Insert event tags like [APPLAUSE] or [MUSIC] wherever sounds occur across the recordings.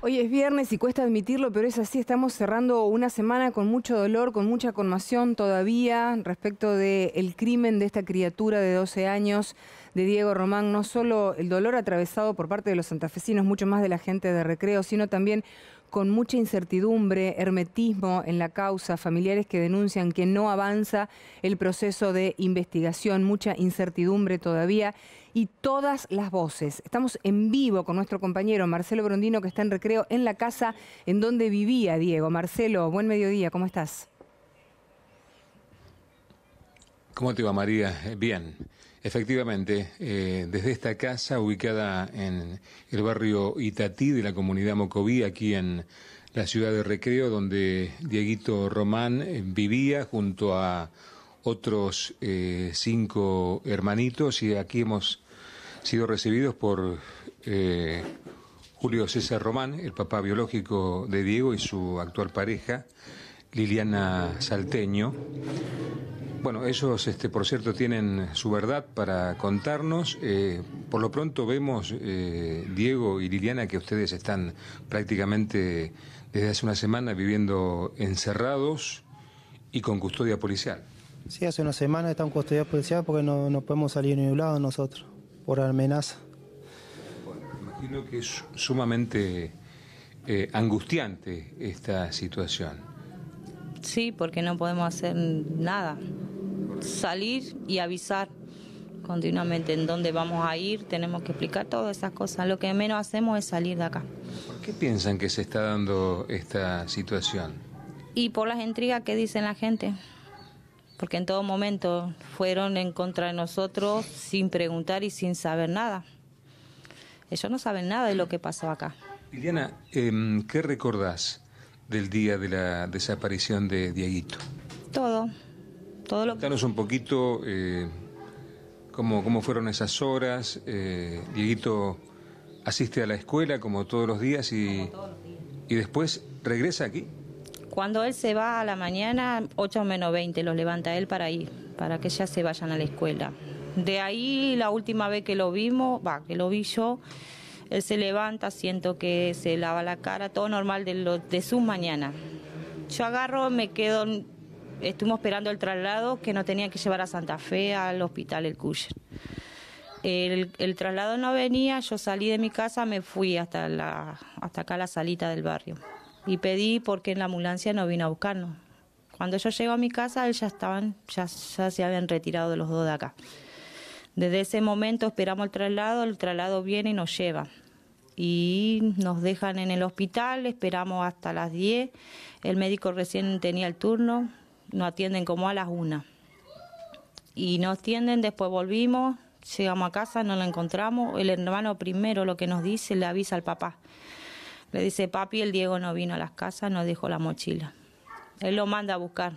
Hoy es viernes y cuesta admitirlo, pero es así, estamos cerrando una semana con mucho dolor, con mucha conmoción todavía respecto del crimen de esta criatura de 12 años, de Diego Román, no solo el dolor atravesado por parte de los santafesinos, mucho más de la gente de recreo, sino también con mucha incertidumbre, hermetismo en la causa, familiares que denuncian que no avanza el proceso de investigación, mucha incertidumbre todavía y todas las voces. Estamos en vivo con nuestro compañero Marcelo Brondino que está en recreo en la casa en donde vivía Diego. Marcelo, buen mediodía, ¿cómo estás? ¿Cómo te va, María? Eh, bien. Efectivamente, eh, desde esta casa ubicada en el barrio Itatí de la comunidad Mocoví, aquí en la ciudad de Recreo, donde Dieguito Román eh, vivía junto a otros cinco hermanitos, y aquí hemos sido recibidos por Julio César Román, el papá biológico de Diego y su actual pareja, Liliana Salteño. Bueno, ellos, este, por cierto, tienen su verdad para contarnos. Eh, por lo pronto vemos, eh, Diego y Liliana, que ustedes están prácticamente desde hace una semana viviendo encerrados y con custodia policial. Sí, hace una semana están en custodia policial porque no, no podemos salir ni un lado nosotros, por amenaza. Bueno, imagino que es sumamente eh, angustiante esta situación. Sí, porque no podemos hacer nada salir y avisar continuamente en dónde vamos a ir, tenemos que explicar todas esas cosas. Lo que menos hacemos es salir de acá. ¿Por qué piensan que se está dando esta situación? Y por las intrigas que dicen la gente, porque en todo momento fueron en contra de nosotros sin preguntar y sin saber nada. Ellos no saben nada de lo que pasó acá. Liliana, em, ¿qué recordás del día de la desaparición de Dieguito? Todo todo un poquito eh, cómo, fueron esas horas. Eh, Dieguito asiste a la escuela como todos los días y, después regresa aquí. Cuando él se va a la mañana, 8 menos 20, los levanta él para ir, para que ya se vayan a la escuela. De ahí, la última vez que lo vimos, va, que lo vi yo, él se levanta, siento que se lava la cara, todo normal de, de sus mañanas. Yo agarro, me quedo estuvimos esperando el traslado que no tenía que llevar a Santa Fe, al hospital El Cuyer. El, traslado no venía, yo salí de mi casa, me fui hasta, la, hasta acá, la salita del barrio. Y pedí porque en la ambulancia no vino a buscarnos. Cuando yo llego a mi casa, ya estaban, ya, se habían retirado los dos de acá. Desde ese momento esperamos el traslado, el traslado viene y nos lleva y nos dejan en el hospital, esperamos hasta las 10, el médico recién tenía el turno, nos atienden como a las una. Y nos atienden, después volvimos, llegamos a casa, no lo encontramos. El hermano primero lo que nos dice, le avisa al papá. Le dice, papi, el Diego no vino a las casas, no dejó la mochila. Él lo manda a buscar.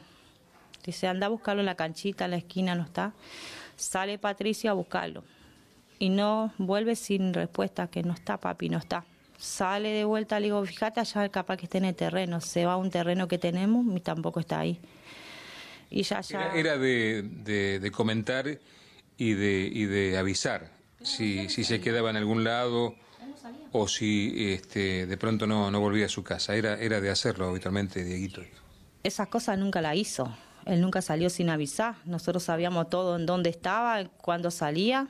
Dice, anda a buscarlo en la canchita, en la esquina, no está. Sale Patricia a buscarlo. Y no vuelve sin respuesta, que no está, papi, no está. Sale de vuelta, le digo, fíjate allá, capaz que está en el terreno. Se va a un terreno que tenemos y tampoco está ahí. Era, de, comentar y de, de avisar si, si se quedaba en algún lado o si este, de pronto no, volvía a su casa. Era, era de hacerlo habitualmente, Dieguito. Esas cosas nunca la hizo. Él nunca salió sin avisar. Nosotros sabíamos todo en dónde estaba, cuándo salía,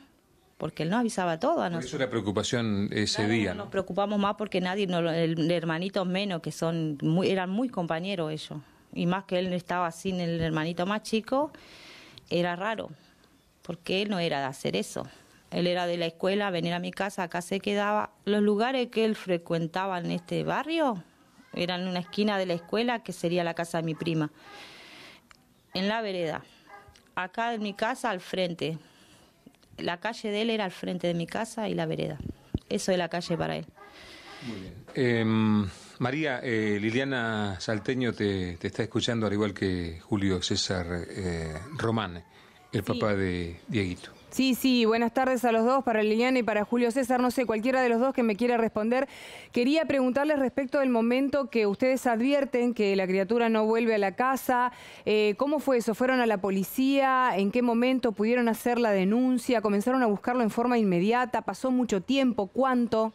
porque él no avisaba todo a nosotros. Eso era preocupación ese día. Nos preocupamos más porque nadie, no, el, hermanito menos, que son muy, eran muy compañeros ellos y más que él no estaba sin el hermanito más chico, era raro, porque él no era de hacer eso. Él era de la escuela, venir a mi casa, acá se quedaba. Los lugares que él frecuentaba en este barrio eran una esquina de la escuela, que sería la casa de mi prima, en la vereda. Acá en mi casa, al frente. La calle de él era al frente de mi casa y la vereda. Eso es la calle para él. Muy bien. Em, María, eh, Liliana Salteño te, está escuchando, al igual que Julio César eh, Román, el papá de Dieguito. Sí, sí, buenas tardes a los dos, para Liliana y para Julio César, no sé, cualquiera de los dos que me quiera responder. Quería preguntarles respecto del momento que ustedes advierten que la criatura no vuelve a la casa. Eh, ¿Cómo fue eso? ¿Fueron a la policía? ¿En qué momento pudieron hacer la denuncia? ¿Comenzaron a buscarlo en forma inmediata? ¿Pasó mucho tiempo? ¿Cuánto?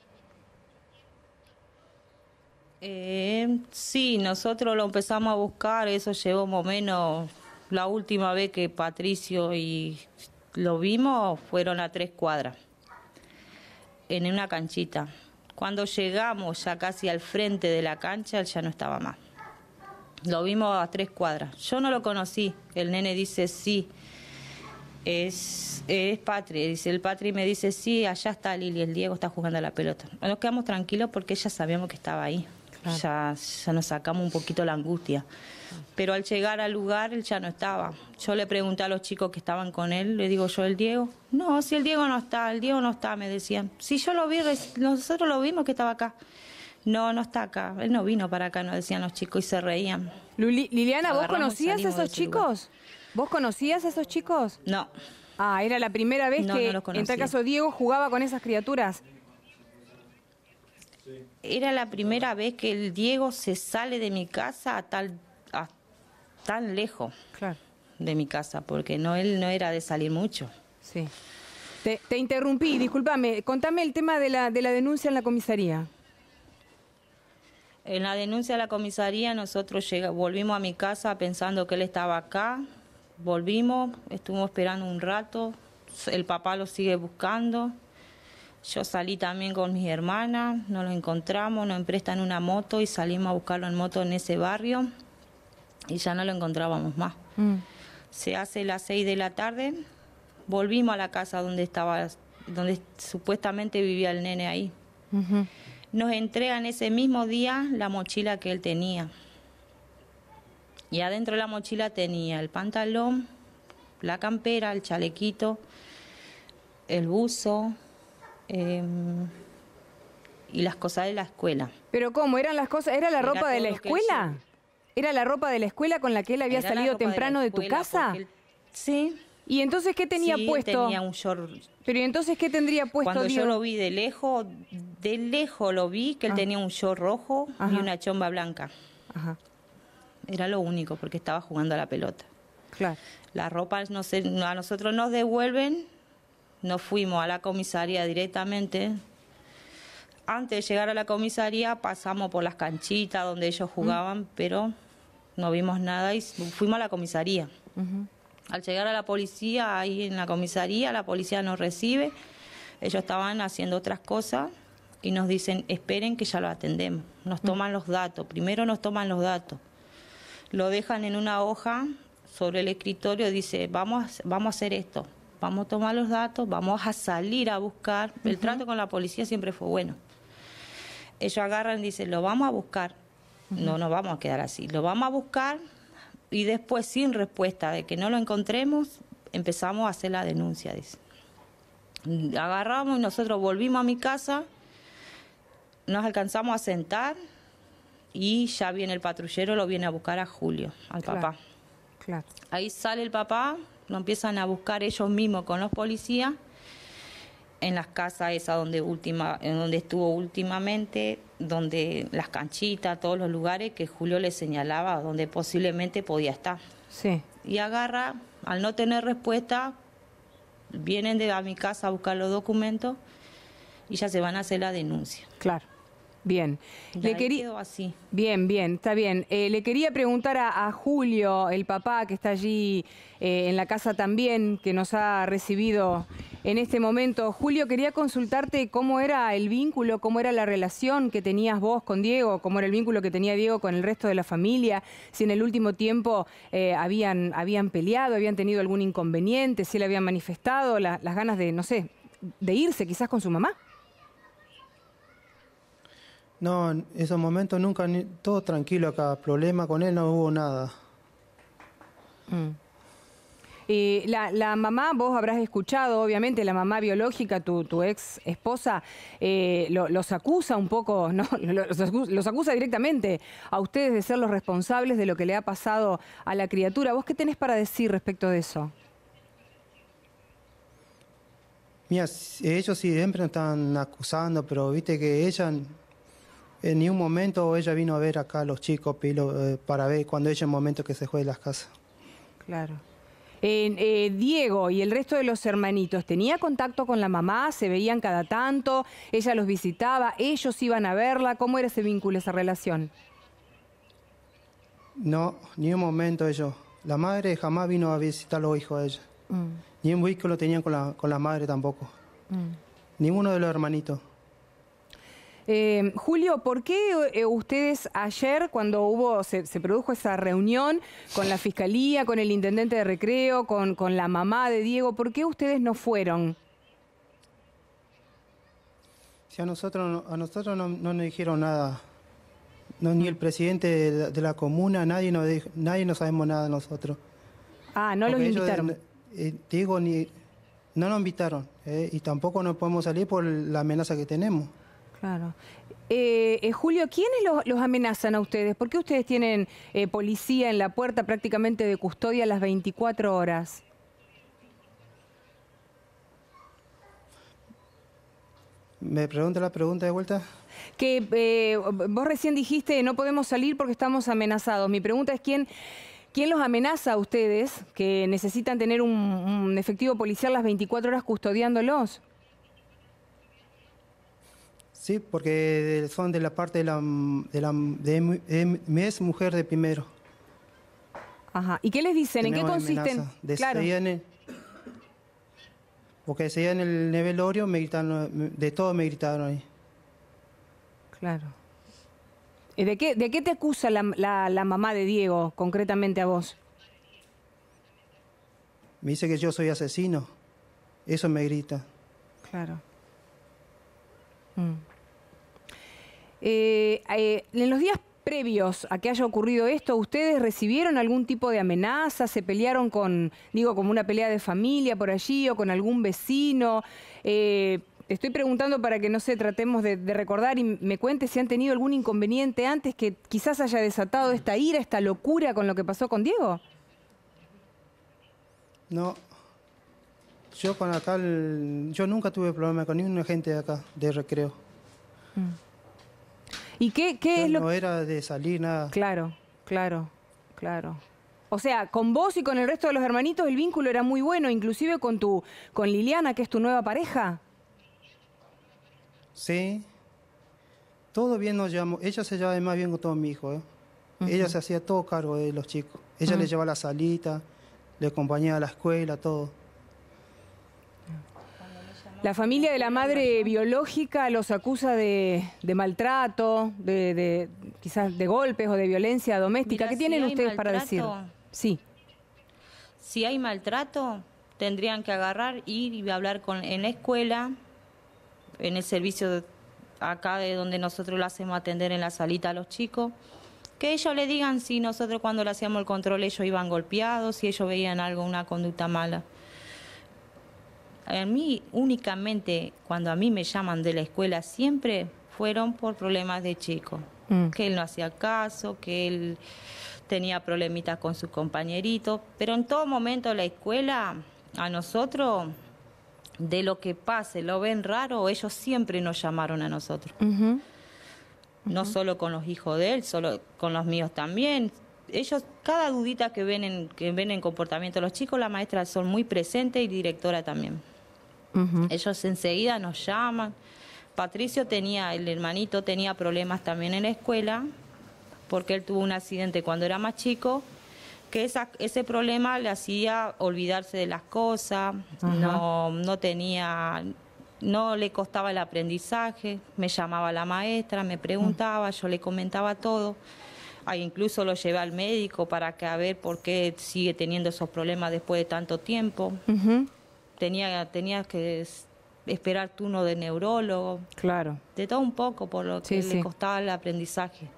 Eh, sí, nosotros lo empezamos a buscar, eso llevó un momento menos la última vez que Patricio y lo vimos fueron a tres cuadras, en una canchita. Cuando llegamos ya casi al frente de la cancha, él ya no estaba más. Lo vimos a tres cuadras. Yo no lo conocí. El nene dice sí. Es, es Patri. Dice, el Patri me dice sí, allá está Lili, el Diego está jugando a la pelota. Nos quedamos tranquilos porque ya sabíamos que estaba ahí ya, ya nos sacamos un poquito la angustia. Pero al llegar al lugar él ya no estaba. Yo le pregunté a los chicos que estaban con él, le digo yo, el Diego. No, si el Diego no está, el Diego no está, me decían. Si yo lo vi, nosotros lo vimos que estaba acá. No, no está acá, él no vino para acá, nos decían los chicos y se reían. Liliana, ¿vos conocías a esos chicos? ¿Vos conocías a esos chicos? No. Ah, era la primera vez que, en tal caso, Diego jugaba con esas criaturas. Era la primera vez que el Diego se sale de mi casa a tal tan lejos de mi casa, porque no él no era de salir mucho. Sí. Te, interrumpí, discúlpame. Contame el tema de la, de la denuncia en la comisaría. En la denuncia a la comisaría nosotros volvimos a mi casa pensando que él estaba acá, volvimos, estuvimos esperando un rato, el papá lo sigue buscando, yo salí también con mis hermanas, no lo encontramos, nos prestan una moto y salimos a buscarlo en moto en ese barrio y ya no lo encontrábamos más. Mm. Se hace las seis de la tarde, volvimos a la casa donde estaba, donde supuestamente vivía el nene ahí. Nos entregan ese mismo día la mochila que él tenía. Y adentro de la mochila tenía el pantalón, la campera, el chalequito, el buzo, Em, y las cosas de la escuela. ¿Pero cómo? ¿Eran las cosas? ¿Era la ropa de la escuela? ¿Era la ropa de la escuela con la que él había salido temprano de, tu casa? Sí. ¿Y entonces qué tenía puesto? Tenía un short. Pero entonces qué tendría puesto? Cuando yo lo vi de lejos, de lejos lo vi que él ah. tenía un short rojo y una chomba blanca. Era lo único porque estaba jugando a la pelota. Claro. La ropa no sé, a nosotros nos devuelven nos fuimos a la comisaría directamente. Antes de llegar a la comisaría pasamos por las canchitas donde ellos mm. jugaban, pero no vimos nada y fuimos a la comisaría. Al llegar a la policía, ahí en la comisaría, la policía nos recibe, ellos estaban haciendo otras cosas y nos dicen, esperen que ya lo atendemos. Nos mm. toman los datos, primero nos toman los datos, lo dejan en una hoja sobre el escritorio, dice, vamos, vamos a hacer esto, vamos a tomar los datos, vamos a salir a buscar. El trato con la policía siempre fue bueno. Ellos agarran y dicen, lo vamos a buscar. No nos vamos a quedar así. Lo vamos a buscar y después, sin respuesta de que no lo encontremos, empezamos a hacer la denuncia, dice. Agarramos y nosotros volvimos a mi casa, nos alcanzamos a sentar y ya viene el patrullero, lo viene a buscar a Julio, al papá. Ahí sale el papá, lo empiezan a buscar ellos mismos con los policías en las casas esas donde última, en donde estuvo últimamente, donde las canchitas, todos los lugares que Julio le señalaba donde posiblemente podía estar. Sí. Y agarra, al no tener respuesta, vienen de a mi casa a buscar los documentos y ya se van a hacer la denuncia. Claro. Bien. le quería así. Bien, bien, está bien. Eh, le quería preguntar a, Julio, el papá que está allí eh, en la casa también, que nos ha recibido en este momento. Julio, quería consultarte cómo era el vínculo, cómo era la relación que tenías vos con Diego, cómo era el vínculo que tenía Diego con el resto de la familia, si en el último tiempo eh, habían, habían peleado, habían tenido algún inconveniente, si le habían manifestado las ganas de, no sé, de irse quizás con su mamá. No, en esos momentos nunca, todo tranquilo acá, problema con él no hubo nada. Mm. Y la, mamá, vos habrás escuchado, obviamente, la mamá biológica, tu, ex esposa, eh, los acusa un poco, [LAUGHS] ¿no? Los acusa, directamente a ustedes de ser los responsables de lo que le ha pasado a la criatura. ¿Vos qué tenés para decir respecto de eso? Mira, ellos siempre nos están acusando, pero viste que ella en ni un momento ella vino a ver acá a los chicos eh, para ver cuando es el momento que se de las casas. Claro. Eh, Diego y el resto de los hermanitos, ¿tenía contacto con la mamá? ¿Se veían cada tanto? ¿Ella los visitaba? ¿Ellos iban a verla? ¿Cómo era ese vínculo, esa relación? No, ni un momento ellos. La madre jamás vino a visitar a los hijos de ella. Mm. Ni un vínculo tenían con la, con la madre tampoco. Mm. Ninguno de los hermanitos. Eh, Julio, ¿por qué eh, ustedes ayer, cuando hubo, se, produjo esa reunión con la fiscalía, con el intendente de recreo, con, la mamá de Diego, ¿por qué ustedes no fueron? Si a nosotros, a nosotros no, nos dijeron nada. ni el presidente de la, comuna, nadie nos, dijo, nadie nos sabemos nada de nosotros. Ah, no los invitaron. Eh, Diego, ni, no nos invitaron y tampoco nos podemos salir por la amenaza que tenemos. Claro. Eh, eh, Julio, ¿quiénes los, amenazan a ustedes? ¿Por qué ustedes tienen eh, policía en la puerta prácticamente de custodia las 24 horas? ¿Me pregunta la pregunta de vuelta? Que vos recién dijiste no podemos salir porque estamos amenazados. Mi pregunta es quién... ¿Quién los amenaza a ustedes que necesitan tener un, un efectivo policial las 24 horas custodiándolos? Sí, porque son de la parte de la, de la mujer de primero. Ajá. ¿Y qué les dicen? ¿En qué consisten? claro. porque se en el nivelorio, me gritaron, de todo me gritaron ahí. Claro. ¿Y de qué, de qué te acusa la, la, la mamá de Diego, concretamente a vos? Me dice que yo soy asesino. Eso me grita. Claro. Mm. Eh, eh, en los días previos a que haya ocurrido esto, ¿ustedes recibieron algún tipo de amenaza? ¿Se pelearon con, digo, como una pelea de familia por allí o con algún vecino? Eh, estoy preguntando para que no se tratemos de, recordar y me cuente si han tenido algún inconveniente antes que quizás haya desatado esta ira, esta locura con lo que pasó con Diego. No. Yo con acá, yo nunca tuve problema con ninguna gente de acá, de recreo. Mm. ¿Y qué, qué es lo No era de salir nada. Claro, claro, claro. O sea, con vos y con el resto de los hermanitos el vínculo era muy bueno, inclusive con tu con Liliana, que es tu nueva pareja. Sí. Todo bien nos llevamos... Ella se llevaba más bien con todo mi hijo. ¿eh? Ella se hacía todo cargo de los chicos. Ella les le llevaba la salita, le acompañaba a la escuela, todo. La familia de la madre biológica los acusa de, maltrato, de, quizás de golpes o de violencia doméstica. ¿Qué tienen ustedes para decir? Sí. Si hay maltrato, tendrían que agarrar, ir y hablar con, en la escuela, en el servicio acá de donde nosotros lo hacemos atender en la salita a los chicos. Que ellos le digan si nosotros cuando le hacíamos el control ellos iban golpeados, si ellos veían algo, una conducta mala. A mí únicamente cuando a mí me llaman de la escuela siempre fueron por problemas de chico, mm. que él no hacía caso, que él tenía problemitas con sus compañeritos, pero en todo momento la escuela a nosotros de lo que pase, lo ven raro, ellos siempre nos llamaron a nosotros. No solo con los hijos de él, solo con los míos también. Ellos, cada dudita que ven en, que ven en comportamiento de los chicos, la maestra son muy presentes y directora también. Ellos enseguida nos llaman. Patricio tenía, el hermanito tenía problemas también en la escuela, porque él tuvo un accidente cuando era más chico, que ese problema le hacía olvidarse de las cosas, no, no tenía, no le costaba el aprendizaje, me llamaba la maestra, me preguntaba, yo le comentaba todo. Ah, incluso lo llevé al médico para que a ver por qué sigue teniendo esos problemas después de tanto tiempo. Ajá tenía, tenías que esperar turno de neurólogo. Claro. De todo un poco, por lo que le costaba el aprendizaje.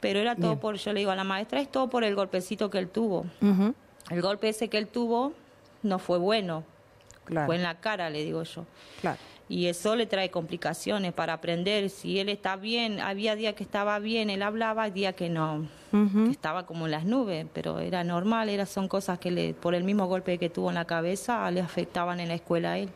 Pero era todo por, yo le digo a la maestra, es todo por el golpecito que él tuvo. El golpe ese que él tuvo no fue bueno. Fue en la cara, le digo yo. Claro y eso le trae complicaciones para aprender. Si él está bien, había días que estaba bien, él hablaba, días que no, que estaba como en las nubes, pero era normal, era, son cosas que le, por el mismo golpe que tuvo en la cabeza le afectaban en la escuela a él.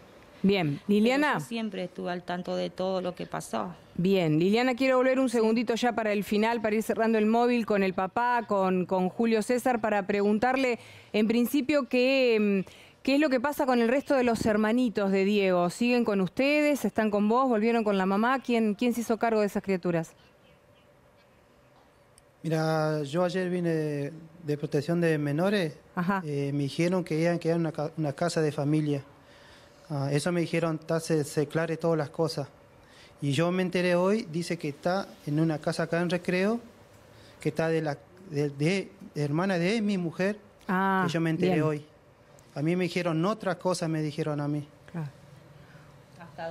Bien, Liliana. siempre estuve al tanto de todo lo que pasó. Bien, Liliana, quiero volver un segundito ya para el final, para ir cerrando el móvil con el papá, con, con Julio César, para preguntarle en principio que... Mm, ¿Qué es lo que pasa con el resto de los hermanitos de Diego? ¿Siguen con ustedes? ¿Están con vos? ¿Volvieron con la mamá? ¿Quién, quién se hizo cargo de esas criaturas? Mira, yo ayer vine de, protección de menores. Eh, me dijeron que iban a quedar en una, casa de familia. Ah, eso me dijeron, está, se, todas las cosas. Y yo me enteré hoy, dice que está en una casa acá en Recreo, que está de la de, hermana de mi mujer. Ah, que yo me enteré hoy. A mí me dijeron otras cosas, me dijeron a mí.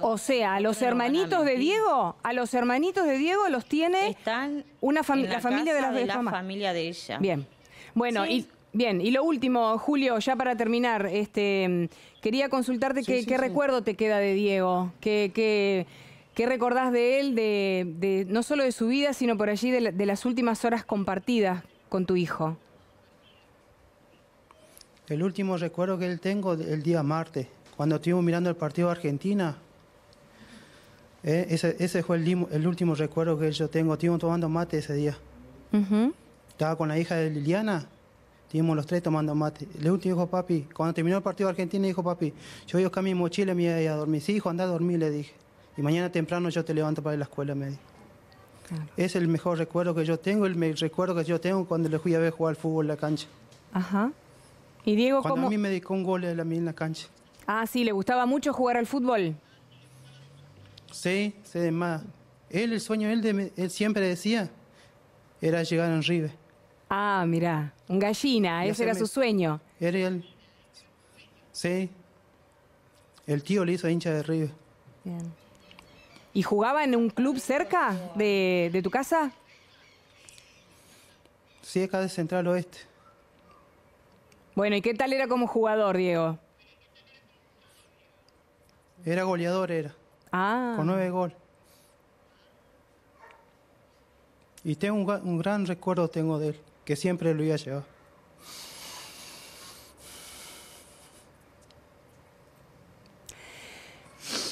O sea, a los hermanitos de Diego, a los hermanitos de Diego los tiene Están una la, familia de, las de la familia de ella. Bien. Bueno, y bien, y lo último, Julio, ya para terminar, este mm, quería consultarte qué, recuerdo te queda de Diego, qué, qué, recordás de él, de, de, no solo de su vida, sino por allí de las últimas horas compartidas con tu hijo. El último recuerdo que él tengo el día martes, cuando estuvimos mirando el partido de Argentina. Eh, ese, ese, fue el, el, último recuerdo que yo tengo. Estuvimos tomando mate ese día. Estaba con la hija de Liliana. Estuvimos los tres tomando mate. El último dijo, papi, cuando terminó el partido de Argentina, dijo, papi, yo voy a buscar mi mochila y me voy a dormir. Sí, hijo, anda a dormir, le dije. Y mañana temprano yo te levanto para ir a la escuela, me Es el mejor recuerdo que yo tengo, el, recuerdo que yo tengo cuando le fui a ver jugar al fútbol en la cancha. Ajá. Y Diego, Cuando ¿cómo? a mí me dedicó un gol a mí en la cancha. Ah, sí, ¿le gustaba mucho jugar al fútbol? Sí, sí, más. Él, el sueño él, de, él siempre decía, era llegar en Rive. Ah, mirá, un gallina, ese era su sueño. Era él. Sí. El tío le hizo hincha de Rive. Bien. ¿Y jugaba en un club cerca de, de tu casa? Sí, acá de Central Oeste. Bueno, ¿y qué tal era como jugador, Diego? Era goleador, era. Ah. Con nueve goles. Y tengo un, gran recuerdo tengo de él, que siempre lo iba a llevar.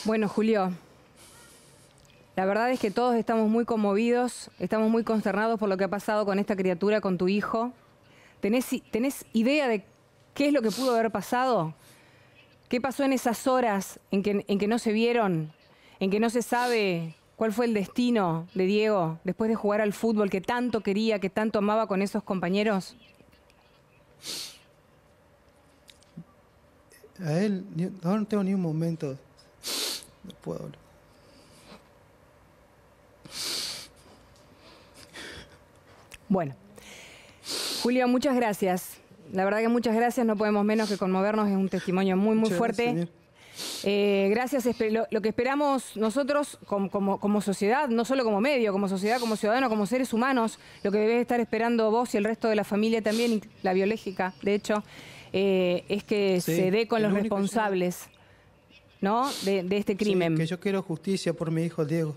Bueno, Julio, la verdad es que todos estamos muy conmovidos, estamos muy consternados por lo que ha pasado con esta criatura, con tu hijo. ¿Tenés, tenés idea de ¿Qué es lo que pudo haber pasado? ¿Qué pasó en esas horas en que, en que no se vieron? ¿En que no se sabe cuál fue el destino de Diego después de jugar al fútbol que tanto quería, que tanto amaba con esos compañeros? A él, ahora no tengo ni un momento. No puedo hablar. Bueno. Julio, muchas gracias la verdad que muchas gracias, no podemos menos que conmovernos, es un testimonio muy, muy fuerte. Eh, gracias, eh, lo, que esperamos nosotros como, como, como, sociedad, no solo como medio, como sociedad, como ciudadano, como seres humanos, lo que debes estar esperando vos y el resto de la familia también, la biológica, de hecho, eh, es que se dé con los responsables ¿no? De, este crimen. que yo quiero justicia por mi hijo Diego.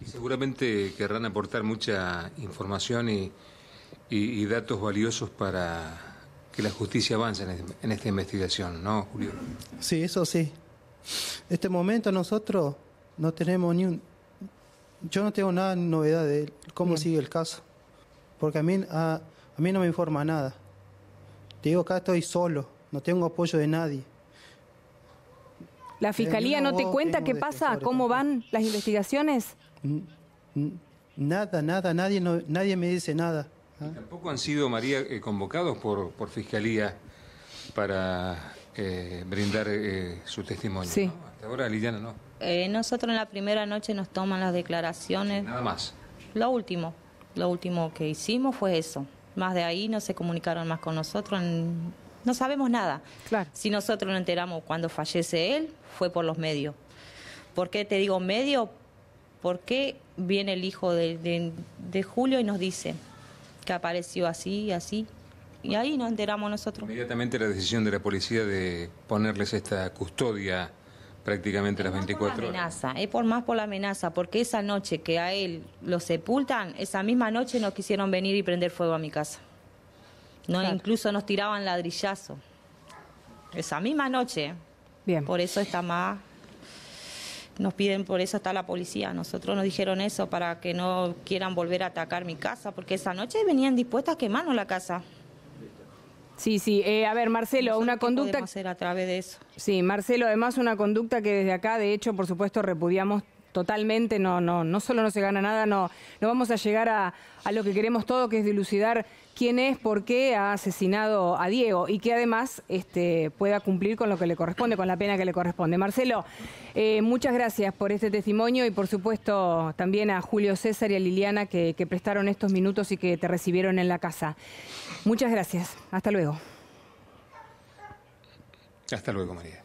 Y seguramente querrán aportar mucha información y y, datos valiosos para que la justicia avance en, esta investigación, ¿no, Julio? Sí, eso sí. En este momento nosotros no tenemos ni un... Yo no tengo nada novedad de cómo sigue el caso, porque a mí, a, mí no me informa nada. Te digo, acá estoy solo, no tengo apoyo de nadie. ¿La fiscalía no te cuenta qué pasa? ¿Cómo van las investigaciones? Nada, nada, nadie, no, nadie me dice nada. Tampoco han sido, María, eh, convocados por, Fiscalía para eh, brindar eh, su testimonio. Sí. Hasta ahora, Liliana, no. nosotros en la primera noche nos toman las declaraciones. Nada más. Lo último, lo último que hicimos fue eso. Más de ahí no se comunicaron más con nosotros, no sabemos nada. Claro. Si nosotros no enteramos cuando fallece él, fue por los medios. ¿Por qué te digo medio? Porque viene el hijo de Julio y nos dice, que apareció así, y así. Y ahí nos enteramos nosotros. Inmediatamente la decisión de la policía de ponerles esta custodia prácticamente las 24 horas. Amenaza, es por más por la amenaza, porque esa noche que a él lo sepultan, esa misma noche nos quisieron venir y prender fuego a mi casa. No, Incluso nos tiraban ladrillazo. Esa misma noche. Bien. Por eso está más nos piden por eso está la policía. Nosotros nos dijeron eso para que no quieran volver a atacar mi casa, porque esa noche venían dispuestas a quemarnos la casa. Sí, sí. Eh, a ver, Marcelo, una conducta. Podemos hacer a través de eso. Sí, Marcelo, además una conducta que desde acá, de hecho, por supuesto, repudiamos totalmente. No, no, no solo no se gana nada, no, vamos a llegar a, a lo que queremos todo, que es dilucidar quién es, por qué ha asesinado a Diego y que además este, pueda cumplir con lo que le corresponde, con la pena que le corresponde. Marcelo, eh, muchas gracias por este testimonio y por supuesto también a Julio César y a Liliana que prestaron estos minutos y que te recibieron en la casa. Muchas gracias. Hasta luego. Hasta luego, María.